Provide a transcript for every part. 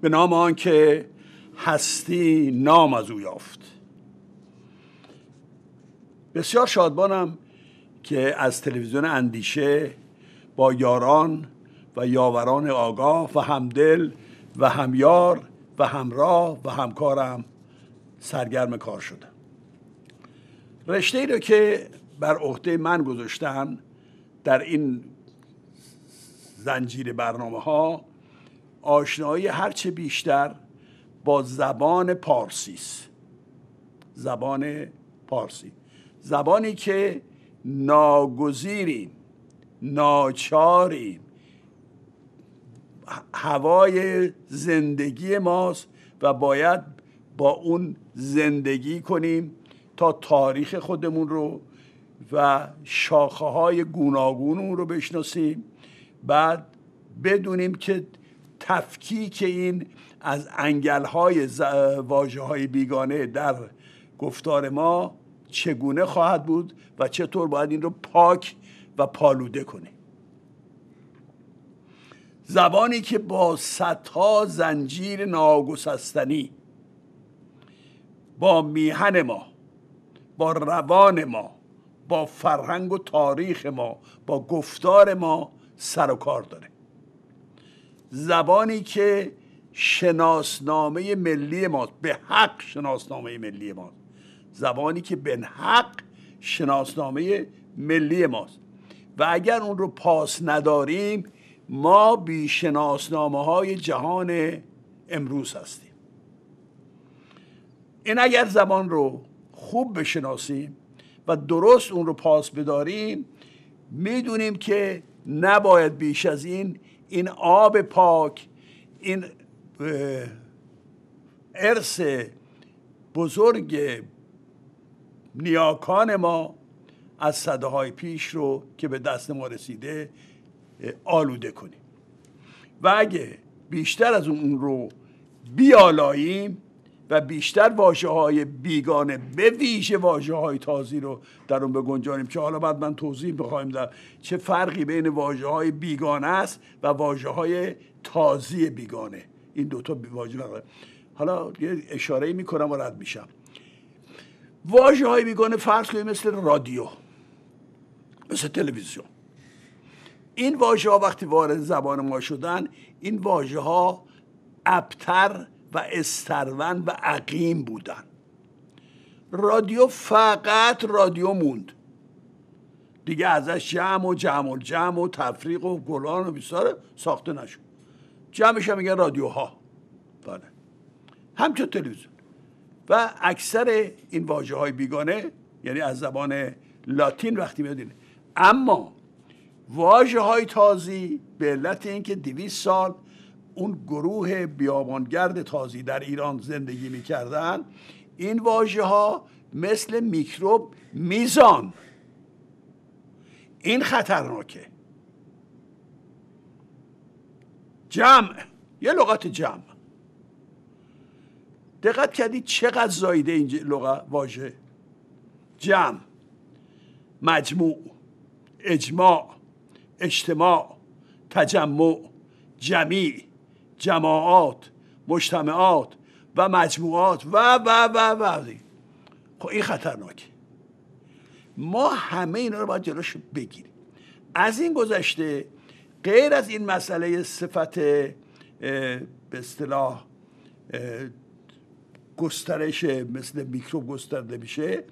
به نام آنکه هستی نام از او یافت بسیار شادبانم که از تلویزیون اندیشه با یاران و یاوران آگاه و همدل و همیار و همراه و همکارم سرگرم کار شدم رشته ای رو که بر عهده من گذاشتن در این زنجیر برنامه ها آشنایی هرچه بیشتر با زبان پارسی است زبان پارسی زبانی که ناگزیریم ناچاریم هوای زندگی ماست و باید با اون زندگی کنیم تا تاریخ خودمون رو و شاخه های گوناگون رو بشناسیم بعد بدونیم که که این از انگل های واجه های بیگانه در گفتار ما چگونه خواهد بود و چطور باید این رو پاک و پالوده کنه زبانی که با ستا زنجیر ناگسستنی با میهن ما با روان ما با فرهنگ و تاریخ ما با گفتار ما سر و کار داره زبانی که شناسنامه ملی ماست به حق شناسنامه ملی ماست زبانی که به حق شناسنامه ملی ماست و اگر اون رو پاس نداریم ما بی شناسنامه های جهان امروز هستیم این اگر زبان رو خوب بشناسیم و درست اون رو پاس بداریم میدونیم که نباید بیش از این این آب پاک این ارث بزرگ نیاکان ما از صده های پیش رو که به دست ما رسیده آلوده کنیم و اگه بیشتر از اون رو بیالاییم و بیشتر واجه های بیگانه به ویژه واجه های تازی رو در اون بگنجانیم چه حالا بعد من توضیح بخواهیم در چه فرقی بین واجه های بیگانه است و واجه های تازی بیگانه این دوتا واجه ها. حالا یه اشاره می کنم و رد میشم واجه های بیگانه فرض کنیم مثل رادیو مثل تلویزیون این واژه ها وقتی وارد زبان ما شدن این واژه ها ابتر و استروند و عقیم بودن رادیو فقط رادیو موند دیگه ازش جمع و جمع و جمع و تفریق و گلان و بیساره ساخته نشد جمعش هم میگن رادیوها بله همچون تلویزیون و اکثر این واجه های بیگانه یعنی از زبان لاتین وقتی میاد اما واجه های تازی به علت اینکه 200 سال اون گروه بیابانگرد تازی در ایران زندگی میکردن این واژه ها مثل میکروب میزان این خطرناکه جمع یه لغت جمع دقت کردی چقدر زایده این لغت واژه جمع مجموع اجماع اجتماع تجمع جمعی جماعات مجتمعات و مجموعات و و و و و. خب این خطرناکه ما همه اینا رو باید جلوش بگیریم از این گذشته غیر از این مسئله صفت به اصطلاح گسترش مثل میکروب گسترده میشه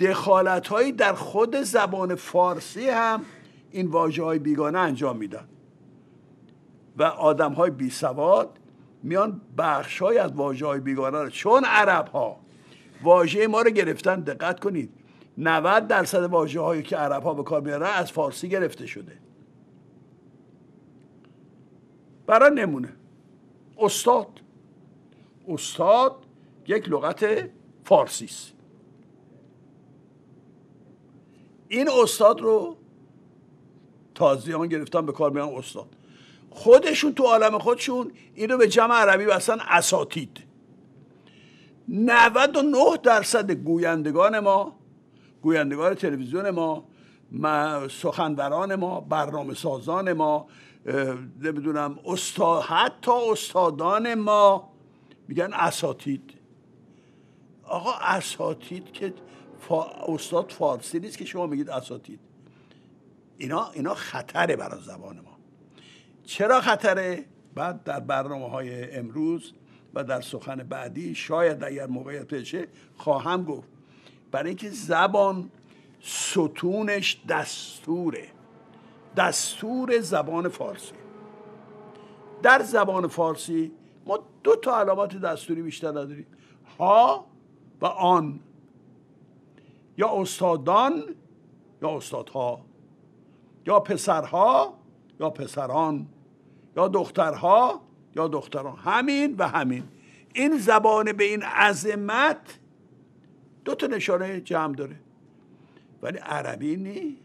دخالت هایی در خود زبان فارسی هم این واجه های بیگانه انجام میدن و آدم های بی سواد میان بخش های از واجه های بیگانه رو چون عرب ها واژه ما رو گرفتن دقت کنید 90 درصد واجه هایی که عرب ها به کار میارن از فارسی گرفته شده برای نمونه استاد استاد یک لغت فارسی است این استاد رو تازیان گرفتن به کار میان استاد خودشون تو عالم خودشون اینو به جمع عربی بستن اساتید 99 درصد گویندگان ما گویندگان تلویزیون ما سخنوران ما برنامه سازان ما نمیدونم استاد، حتی استادان ما میگن اساتید آقا اساتید که فا... استاد فارسی نیست که شما میگید اساتید اینا اینا خطره برای زبان ما چرا خطره بعد در برنامه های امروز و در سخن بعدی شاید اگر موقعیت بشه خواهم گفت برای اینکه زبان ستونش دستوره دستور زبان فارسی در زبان فارسی ما دو تا علامات دستوری بیشتر نداریم ها و آن یا استادان یا استادها یا پسرها یا پسران یا دخترها یا دختران همین و همین این زبان به این عظمت دو تا نشانه جمع داره ولی عربی نی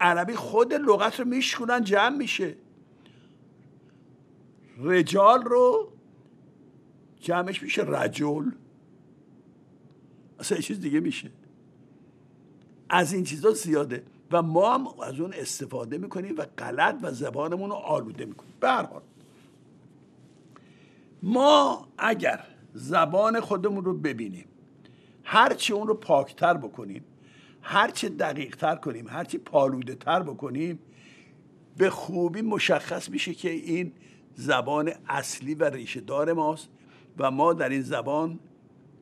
عربی خود لغت رو میشکنن جمع میشه رجال رو جمعش میشه رجل اصلا چیز دیگه میشه از این چیزا زیاده و ما هم از اون استفاده میکنیم و غلط و زبانمون رو آلوده میکنیم به هر ما اگر زبان خودمون رو ببینیم هرچی اون رو پاکتر بکنیم هرچی دقیقتر کنیم هرچی پالوده تر بکنیم به خوبی مشخص میشه که این زبان اصلی و ریشه دار ماست و ما در این زبان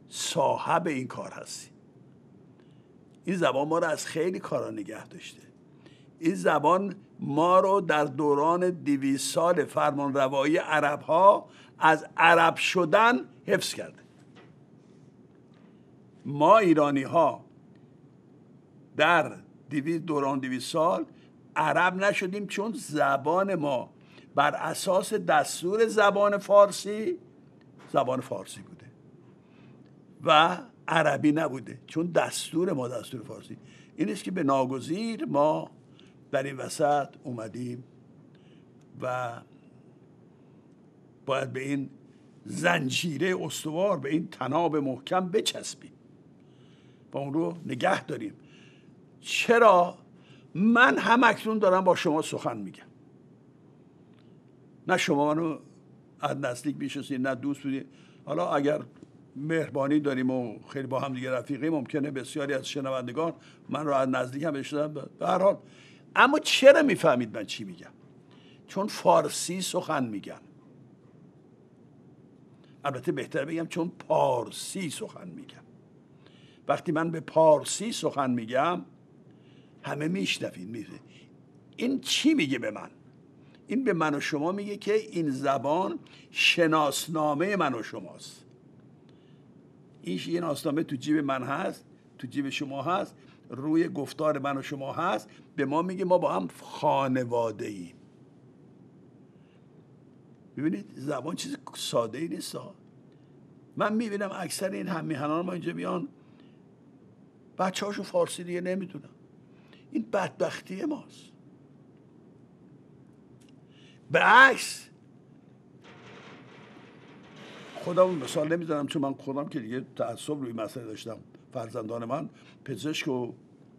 صاحب این کار هستیم این زبان ما رو از خیلی کارا نگه داشته این زبان ما رو در دوران دیوی سال فرمان روایی عرب ها از عرب شدن حفظ کرده ما ایرانی ها در دوران دیوی سال عرب نشدیم چون زبان ما بر اساس دستور زبان فارسی زبان فارسی بوده و عربی نبوده چون دستور ما دستور فارسی این است که به ناگزیر ما در این وسط اومدیم و باید به این زنجیره استوار به این تناب محکم بچسبیم و اون رو نگه داریم چرا من هم اکنون دارم با شما سخن میگم نه شما منو از نزدیک میشستید نه دوست بودید حالا اگر مهربانی داریم و خیلی با هم دیگه رفیقی ممکنه بسیاری از شنوندگان من رو از نزدیک هم بشنم به اما چرا میفهمید من چی میگم چون فارسی سخن میگم البته بهتر بگم چون پارسی سخن میگم وقتی من به پارسی سخن میگم همه میشنفید میره این چی میگه به من این به من و شما میگه که این زبان شناسنامه من و شماست ایش یه ناسنامه تو جیب من هست تو جیب شما هست روی گفتار من و شما هست به ما میگه ما با هم خانواده ایم ببینید زبان چیز ساده ای نیست ها من میبینم اکثر این همیهنان ما اینجا میان بچه هاشو فارسی دیگه نمیدونم این بدبختی ماست به عکس خودم مثال نمیزنم چون من خودم که دیگه تعصب روی مسئله داشتم فرزندان من پزشک و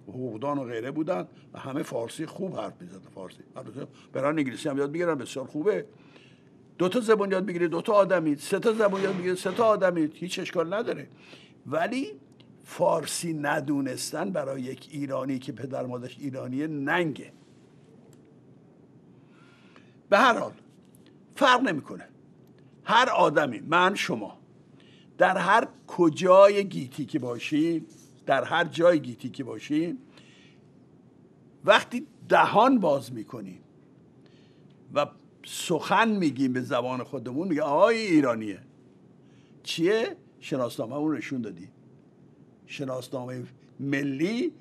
حقوقدان و غیره بودن و همه فارسی خوب حرف میزدن فارسی البته بران انگلیسی هم یاد میگیرن بسیار خوبه دو تا زبان یاد بگیرید دو تا آدمید سه تا زبان یاد بگیرید سه تا آدمید هیچ اشکال نداره ولی فارسی ندونستن برای یک ایرانی که پدر مادرش ایرانیه ننگه به هر حال فرق نمیکنه هر آدمی من شما در هر کجای گیتی که باشیم در هر جای گیتی که باشیم وقتی دهان باز میکنیم و سخن میگیم به زبان خودمون میگه آقای ایرانیه چیه؟ شناسنامه اون نشون دادی شناسنامه ملی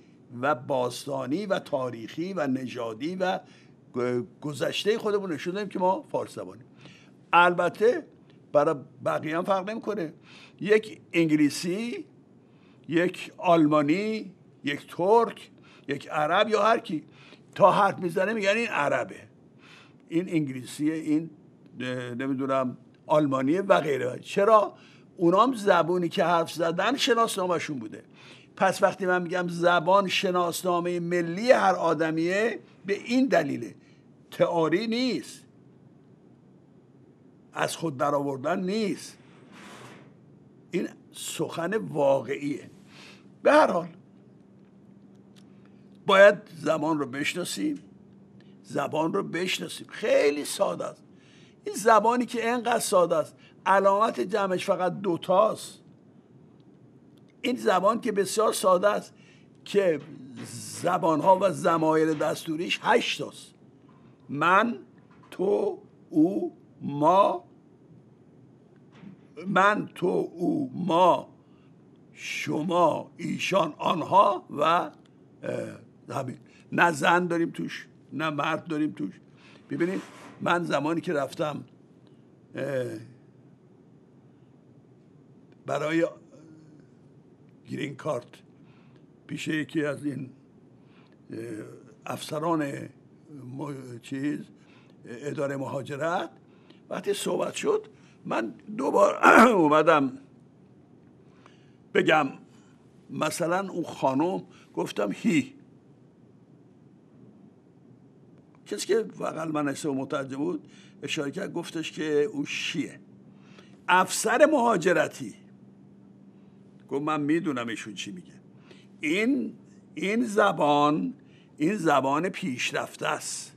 و باستانی و تاریخی و نژادی و گذشته خودمون نشون دادیم که ما فارس زبانیم البته برای بقیه هم فرق نمیکنه یک انگلیسی یک آلمانی یک ترک یک عرب یا هر کی تا حرف میزنه میگن این عربه این انگلیسیه این نمیدونم آلمانیه و غیره چرا اونام زبونی که حرف زدن شناسنامهشون بوده پس وقتی من میگم زبان شناسنامه ملی هر آدمیه به این دلیله تعاری نیست از خود درآوردن نیست این سخن واقعیه به هر حال باید زمان رو بشناسیم زبان رو بشناسیم خیلی ساده است این زبانی که انقدر ساده است علامت جمعش فقط دوتاست این زبان که بسیار ساده است که زبانها و زمایل دستوریش هشت است من تو او ما من تو او ما شما ایشان آنها و همین نه زن داریم توش نه مرد داریم توش ببینید من زمانی که رفتم برای گرین کارت پیش یکی از این افسران چیز اداره مهاجرت وقتی صحبت شد من دوبار اومدم بگم مثلا اون خانم گفتم هی کسی که واقعا من اسم متوجه بود اشاره کرد گفتش که او شیه افسر مهاجرتی گفت من میدونم ایشون چی میگه این این زبان این زبان پیشرفته است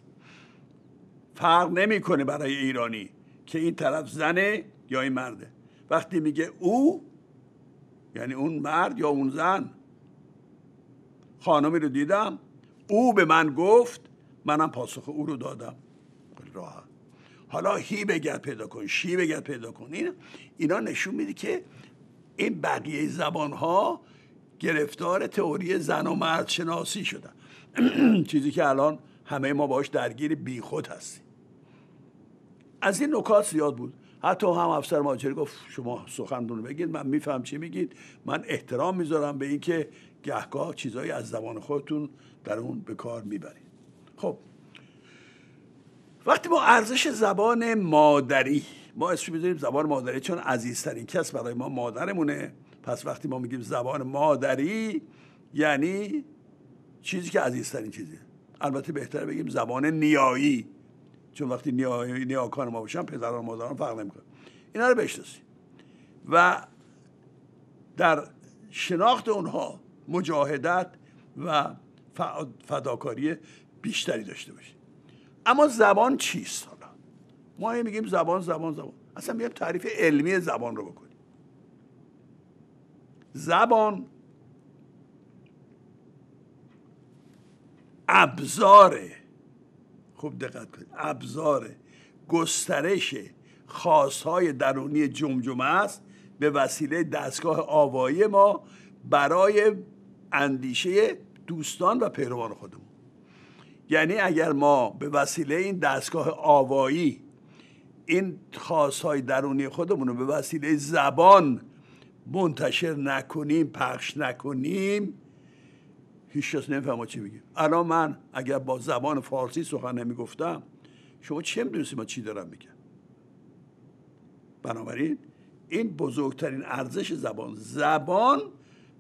فرق نمیکنه برای ایرانی که این طرف زنه یا این مرده وقتی میگه او یعنی اون مرد یا اون زن خانمی رو دیدم او به من گفت منم پاسخ او رو دادم راه حالا هی بگرد پیدا کن شی بگرد پیدا کن اینا نشون میده که این بقیه زبان ها گرفتار تئوری زن و مرد شناسی شدن چیزی که الان همه ما باش درگیر بیخود هستیم از این نکات زیاد بود حتی هم افسر ماجری گفت شما رو بگید من میفهم چی میگید من احترام میذارم به اینکه گهگاه چیزایی از زبان خودتون در اون به کار میبرید خب وقتی ما ارزش زبان مادری ما اسمش میذاریم زبان مادری چون عزیزترین کس برای ما مادرمونه پس وقتی ما میگیم زبان مادری یعنی چیزی که عزیزترین چیزه البته بهتره بگیم زبان نیایی چون وقتی نیاکان ما باشن پدران و مادران فرق نمیکنه اینا رو بشناسیم و در شناخت اونها مجاهدت و فداکاری بیشتری داشته باشیم اما زبان چیست حالا ما هی میگیم زبان زبان زبان اصلا بیایم تعریف علمی زبان رو بکنیم زبان ابزاره خوب دقت کنید ابزار گسترش خواستهای درونی جمجمه است به وسیله دستگاه آوایی ما برای اندیشه دوستان و پیروان خودمون یعنی اگر ما به وسیله این دستگاه آوایی این خواستهای درونی خودمون رو به وسیله زبان منتشر نکنیم پخش نکنیم هیچ کس نمیفهمه چی میگه الان من اگر با زبان فارسی سخن نمیگفتم شما چه میدونستی ما چی دارم میگم بنابراین این بزرگترین ارزش زبان زبان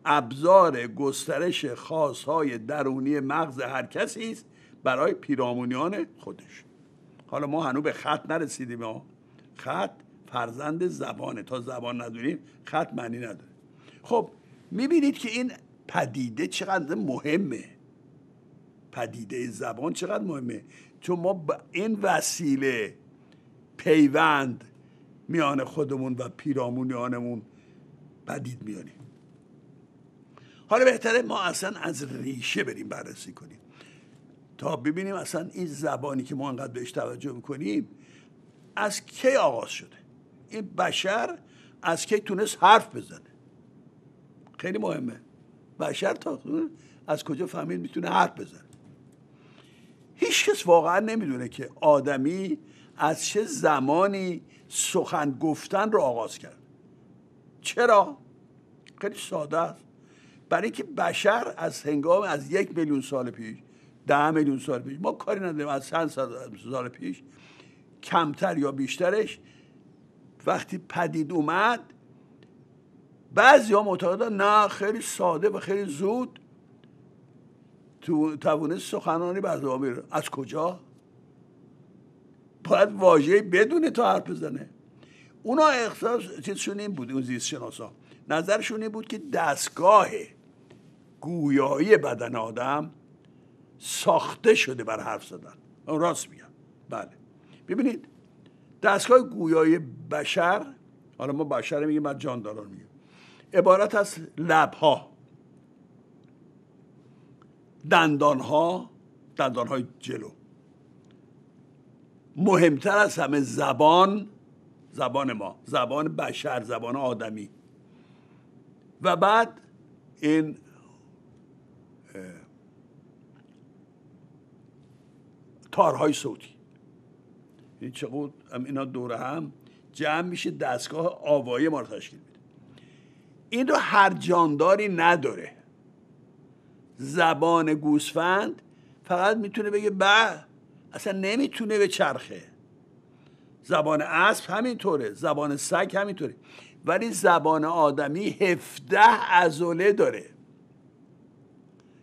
ابزار گسترش خاصهای درونی مغز هر کسی است برای پیرامونیان خودش حالا ما هنوز به خط نرسیدیم ها خط فرزند زبانه تا زبان ندونیم خط معنی نداره خب میبینید که این پدیده چقدر مهمه پدیده زبان چقدر مهمه چون ما با این وسیله پیوند میان خودمون و پیرامونیانمون پدید میانیم حالا بهتره ما اصلا از ریشه بریم بررسی کنیم تا ببینیم اصلا این زبانی که ما انقدر بهش توجه میکنیم از کی آغاز شده این بشر از کی تونست حرف بزنه خیلی مهمه بشر تا از کجا فهمید میتونه حرف بزنه هیچ کس واقعا نمیدونه که آدمی از چه زمانی سخن گفتن رو آغاز کرد چرا خیلی ساده است برای اینکه بشر از هنگام از یک میلیون سال پیش ده میلیون سال پیش ما کاری نداریم از چند سال پیش کمتر یا بیشترش وقتی پدید اومد بعضی ها معتقدن نه خیلی ساده و خیلی زود تو توانست سخنانی به از کجا باید واژه بدونه تا حرف بزنه اونا احساس چیزشون این بود اون زیست شناسا نظرشون این بود که دستگاه گویایی بدن آدم ساخته شده بر حرف زدن اون راست میگم بله ببینید دستگاه گویایی بشر حالا ما بشر میگیم بعد جانداران میگیم عبارت از لبها دندانها دندانهای جلو مهمتر از همه زبان زبان ما زبان بشر زبان آدمی و بعد این تارهای صوتی این چقدر اینا دوره هم جمع میشه دستگاه آوایی ما رو تشکیل میده این رو هر جانداری نداره زبان گوسفند فقط میتونه بگه به اصلا نمیتونه به چرخه زبان اسب همینطوره زبان سگ همینطوره ولی زبان آدمی هفته ازوله داره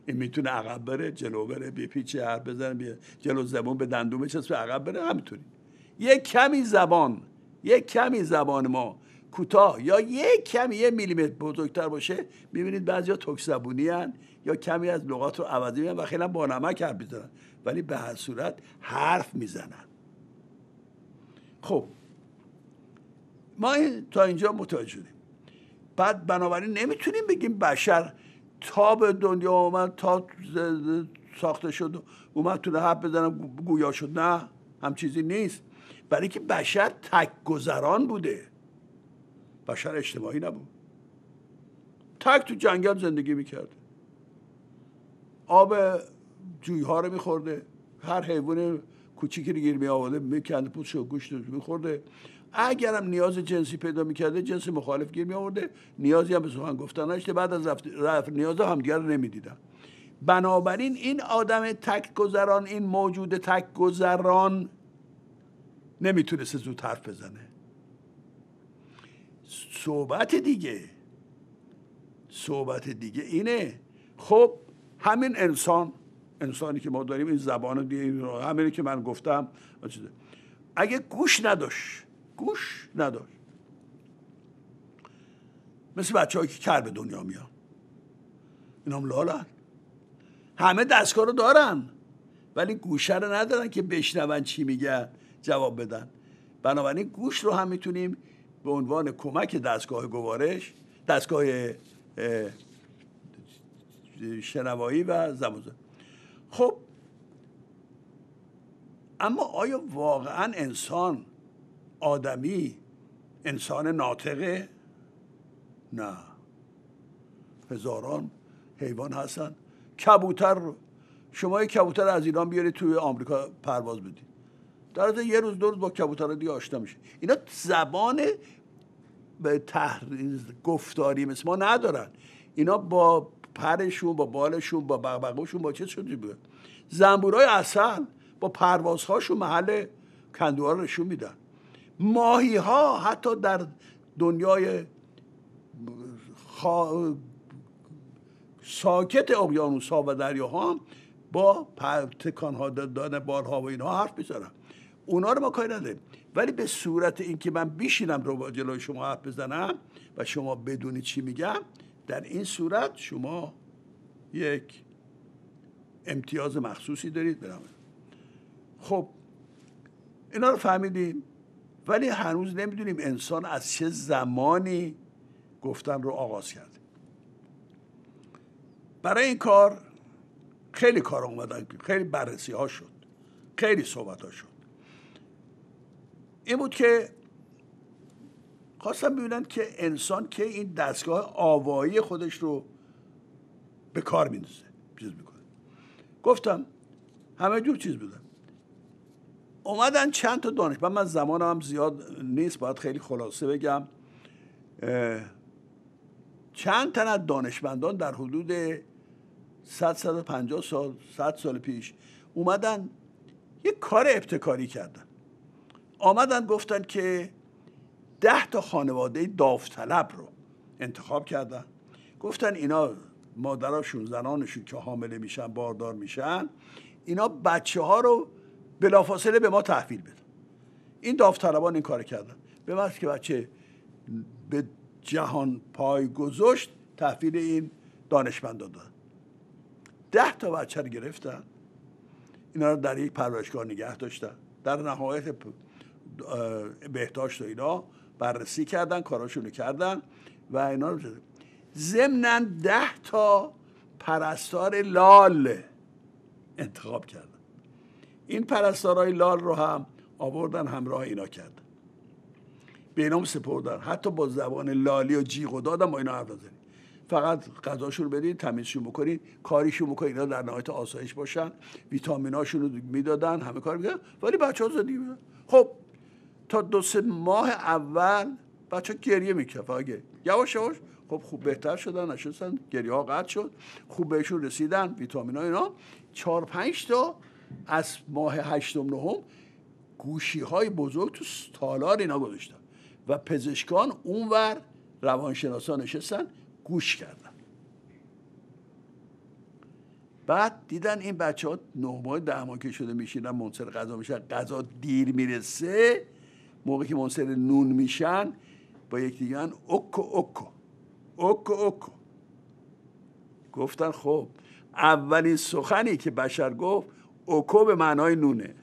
این میتونه عقب بره جلو بره بی پیچه حرف بزنه جلو زبان به دندون بچسبه عقب بره همینطوری یک کمی زبان یک کمی زبان ما کوتاه یا یک کمی یه میلیمتر بزرگتر باشه میبینید بعضیا تکزبونی هن یا کمی از لغات رو عوض و خیلی با نمک حرف میزنن ولی به هر صورت حرف میزنن خب ما تا اینجا متوجه شدیم بعد بنابراین نمیتونیم بگیم بشر تا به دنیا اومد تا ساخته شد اومد تو حرف بزنم گویا شد نه هم چیزی نیست برای که بشر تک گذران بوده بشر اجتماعی نبود تک تو جنگل زندگی میکرد. آب ها رو میخورده هر حیوان کوچیکی رو گیر می آورده میکند پوست و گوشت میخورده اگرم نیاز جنسی پیدا میکرده جنس مخالف گیر می آورده نیازی هم به سخن گفتن نداشته بعد از رفت, رفت نیاز هم دیگر رو نمیدیدن بنابراین این آدم تک گذران این موجود تک گذران نمیتونست زود حرف بزنه صحبت دیگه صحبت دیگه اینه خب همین انسان انسانی که ما داریم این زبان دیگه همینی که من گفتم اگه گوش نداشت گوش نداشت مثل بچه که کر به دنیا میاد این هم لالن همه دستگاه رو دارن ولی گوشه رو ندارن که بشنون چی میگن جواب بدن بنابراین گوش رو هم میتونیم به عنوان کمک دستگاه گوارش دستگاه شنوایی و زمان خب اما آیا واقعا انسان آدمی انسان ناطقه نه هزاران حیوان هستن کبوتر شما یک کبوتر از ایران بیارید توی آمریکا پرواز بدید در یه روز دو روز با کبوتر دیگه آشنا میشه اینا زبان به تحریز گفتاری مثل ما ندارن اینا با پرشون با بالشون با بغبغوشون با چه شده بود زنبورای اصل با پروازهاشون محل کندوها نشون میدن ماهی ها حتی در دنیای ساکت اقیانوس ها و دریاها هم با تکان ها دادن بارها و اینها حرف میزنم اونا رو ما کاری نداریم ولی به صورت اینکه من بیشینم رو جلوی شما حرف بزنم و شما بدونی چی میگم در این صورت شما یک امتیاز مخصوصی دارید برام خب اینا رو فهمیدیم ولی هنوز نمیدونیم انسان از چه زمانی گفتن رو آغاز کرد برای این کار خیلی کار اومدن خیلی بررسی ها شد خیلی صحبت ها شد این بود که خواستم ببینن که انسان که این دستگاه آوایی خودش رو به کار میندازه چیز میکنه گفتم همه جور چیز بودن اومدن چند تا دانش من زمانم هم زیاد نیست باید خیلی خلاصه بگم چند تن از دانشمندان در حدود 100 سال 100 سال پیش اومدن یه کار ابتکاری کردن آمدن گفتن که ده تا خانواده داوطلب رو انتخاب کردن گفتن اینا مادراشون زنانشون که حامله میشن باردار میشن اینا بچه ها رو بلافاصله به ما تحویل بدن این داوطلبان این کار کردن به محض که بچه به جهان پای گذاشت تحویل این دانشمندان دادن ده تا بچه رو گرفتن اینا رو در یک پرورشگاه نگه داشتن در نهایت بهداشت و اینا بررسی کردن کاراشون رو کردن و اینا رو زمنن ده تا پرستار لال انتخاب کردن این پرستارای لال رو هم آوردن همراه اینا کردن به اینام سپردن حتی با زبان لالی و جیغ و دادم با اینا حرف فقط غذاشون رو بدید تمیزشون بکنید کاریشون بکنید اینا در نهایت آسایش باشن ویتامیناشون رو میدادن همه کار میکنن ولی بچه ها زندگی خب تا دو سه ماه اول بچه ها گریه میکرد فقط گریه یواش یواش خب خوب بهتر شدن نشستن گریه ها قطع شد خوب بهشون رسیدن ویتامین ها اینا چهار پنج تا از ماه هشتم نهم گوشی های بزرگ تو تالار اینا گذاشتن و پزشکان اونور روانشناسان نشستن گوش کردن بعد دیدن این بچه ها نه ماه ده ماه که شده میشینن منصر غذا میشن غذا دیر میرسه موقعی که منصر نون میشن با یک دیگه اوکو اوکو اوکو اوکو گفتن خب اولین سخنی که بشر گفت اوکو به معنای نونه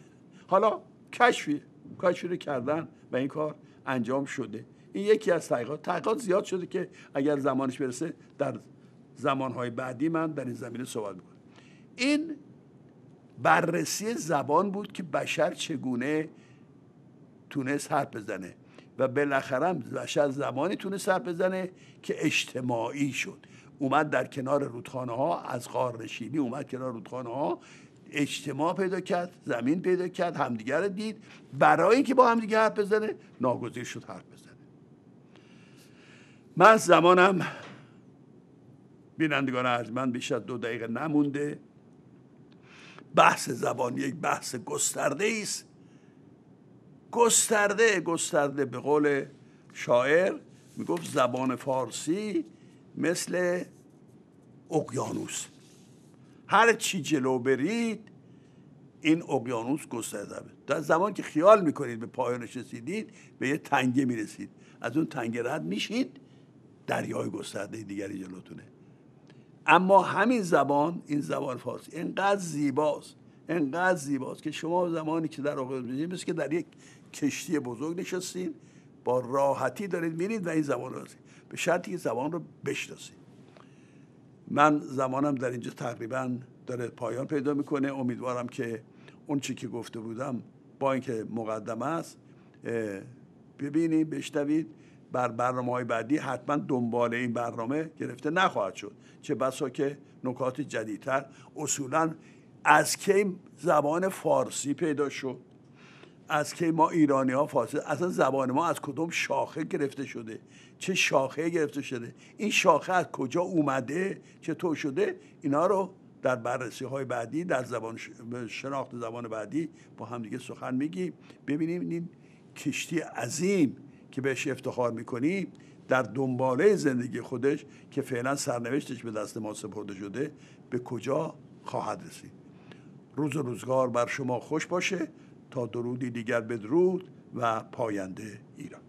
حالا کشفی کشفی رو کردن و این کار انجام شده این یکی از تحقیقات تحقیقات زیاد شده که اگر زمانش برسه در زمانهای بعدی من در این زمینه صحبت میکنم این بررسی زبان بود که بشر چگونه تونست حرف بزنه و بالاخره بشر زمانی تونست حرف بزنه که اجتماعی شد اومد در کنار رودخانه ها از غار نشینی اومد کنار رودخانه ها اجتماع پیدا کرد زمین پیدا کرد همدیگر دید برای اینکه با همدیگه حرف بزنه ناگزیر شد حرف من زمانم بینندگان ارجمند بیش از دو دقیقه نمونده بحث زبان یک بحث گسترده است گسترده گسترده به قول شاعر میگفت زبان فارسی مثل اقیانوس هر چی جلو برید این اقیانوس گسترده در زمان که خیال میکنید به پایانش رسیدید به یه تنگه میرسید از اون تنگه رد میشید دریای گسترده دیگری جلوتونه اما همین زبان این زبان فارسی اینقدر زیباست اینقدر زیباست که شما زمانی که در آقای میشید که در یک کشتی بزرگ نشستین با راحتی دارید میرید و این زبان رو به شرطی که زبان رو بشناسید من زمانم در اینجا تقریبا داره پایان پیدا میکنه امیدوارم که اون چی که گفته بودم با اینکه مقدمه است ببینید بشنوید بر برنامه های بعدی حتما دنبال این برنامه گرفته نخواهد شد چه بسا که نکات جدیدتر اصولا از کی زبان فارسی پیدا شد از که ما ایرانی ها فارسی اصلا زبان ما از کدوم شاخه گرفته شده چه شاخه گرفته شده این شاخه از کجا اومده چطور شده اینا رو در بررسی های بعدی در زبان شناخت زبان بعدی با همدیگه سخن میگیم ببینیم این کشتی عظیم که بهش افتخار میکنی در دنباله زندگی خودش که فعلا سرنوشتش به دست ما سپرده شده به کجا خواهد رسید روز و روزگار بر شما خوش باشه تا درودی دیگر بدرود و پاینده ایران